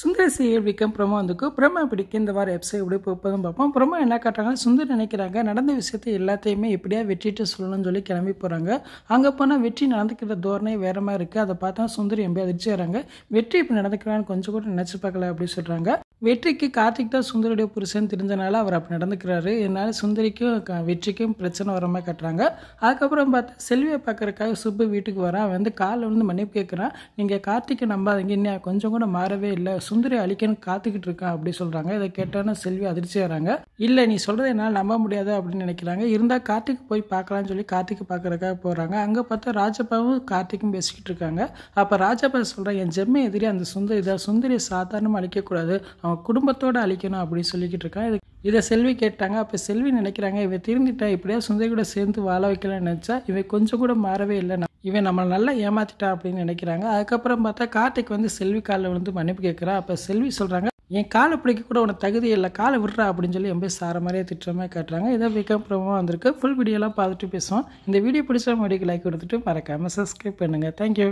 சுந்தரசி Wickham பிரமோ வந்துக்கு Brahma பிடிக்க இந்த வாரம் எபிசோட் எப்படி போப்பதும் பார்ப்போம் பிரமோ என்ன காட்டுறாங்க சுந்தர் நினைக்கிறாங்க நடந்த விஷயத்தை எல்லாத்தையுமே எப்படியா வெற்றிட்டு சொல்லணும்னு சொல்லி கிளம்பி போகிறாங்க அங்கே போனால் வெற்றி நடந்துக்கிற தோரணை வேற மாதிரி இருக்குது அதை பார்த்தா சுந்தர் எம்பி அதிர்ச்சி வராங்க வெற்றி இப்படி நடந்துக்கிறான்னு கொஞ்சம் கூட நினச்சி பார்க்கல அப்படின்னு சொல்கிறாங்க வெற்றிக்கு கார்த்திக் தான் சுந்தரியுடைய புருஷன் தெரிஞ்சனால அவர் அப்படி நடந்துக்கிறாரு என்னால் சுந்தரிக்கும் வெற்றிக்கும் பிரச்சனை வர மாதிரி கட்டுறாங்க அதுக்கப்புறம் பார்த்தா செல்வியை பார்க்குறக்காக சுப்பு வீட்டுக்கு வரான் வந்து காலில் வந்து மன்னிப்பு கேட்குறான் நீங்கள் கார்த்திக்கை நம்பாதீங்க இன்னும் கொஞ்சம் கூட மாறவே இல்லை சுந்தரி அழிக்கன்னு காத்துக்கிட்டு இருக்கான் அப்படி சொல்கிறாங்க இதை கேட்டோன்னா செல்வி அதிர்ச்சி வராங்க இல்லை நீ சொல்கிறத என்னால் நம்ப முடியாது அப்படின்னு நினைக்கிறாங்க இருந்தால் கார்த்திக் போய் பார்க்கலான்னு சொல்லி கார்த்திக்கு பார்க்குறக்காக போகிறாங்க அங்கே பார்த்தா ராஜப்பாவும் கார்த்திக்கும் பேசிக்கிட்டு இருக்காங்க அப்போ ராஜப்பா சொல்கிறேன் என் ஜெம்மை எதிரி அந்த சுந்தரி தான் சுந்தரியை சாதாரணமாக அழிக்கக்கூடாது அவன் அவன் குடும்பத்தோடு அழிக்கணும் அப்படின்னு சொல்லிக்கிட்டு இருக்கான் இது இதை செல்வி கேட்டாங்க அப்போ செல்வி நினைக்கிறாங்க இவன் திருந்திட்டா இப்படியா சுந்தரி கூட சேர்ந்து வாழ வைக்கலாம்னு நினச்சா இவன் கொஞ்சம் கூட மாறவே இல்லை இவன் நம்மளை நல்லா ஏமாத்திட்டான் அப்படின்னு நினைக்கிறாங்க அதுக்கப்புறம் பார்த்தா கார்த்திக் வந்து செல்வி காலில் வந்து மன்னிப்பு கேட்குறான் அப்போ செல்வி சொல்கிறாங்க என் காலை பிடிக்க கூட உனக்கு தகுதி இல்லை காலை விடுறா அப்படின்னு சொல்லி எம்பே சார மாதிரியே திட்டமாக கேட்டுறாங்க காட்டுறாங்க இதை பிகம் வந்திருக்கு ஃபுல் வீடியோலாம் பார்த்துட்டு பேசுவோம் இந்த வீடியோ பிடிச்சா மறுபடியும் லைக் கொடுத்துட்டு மறக்காமல் சப்ஸ்கிரைப் பண்ணுங்கள் தேங்க்யூ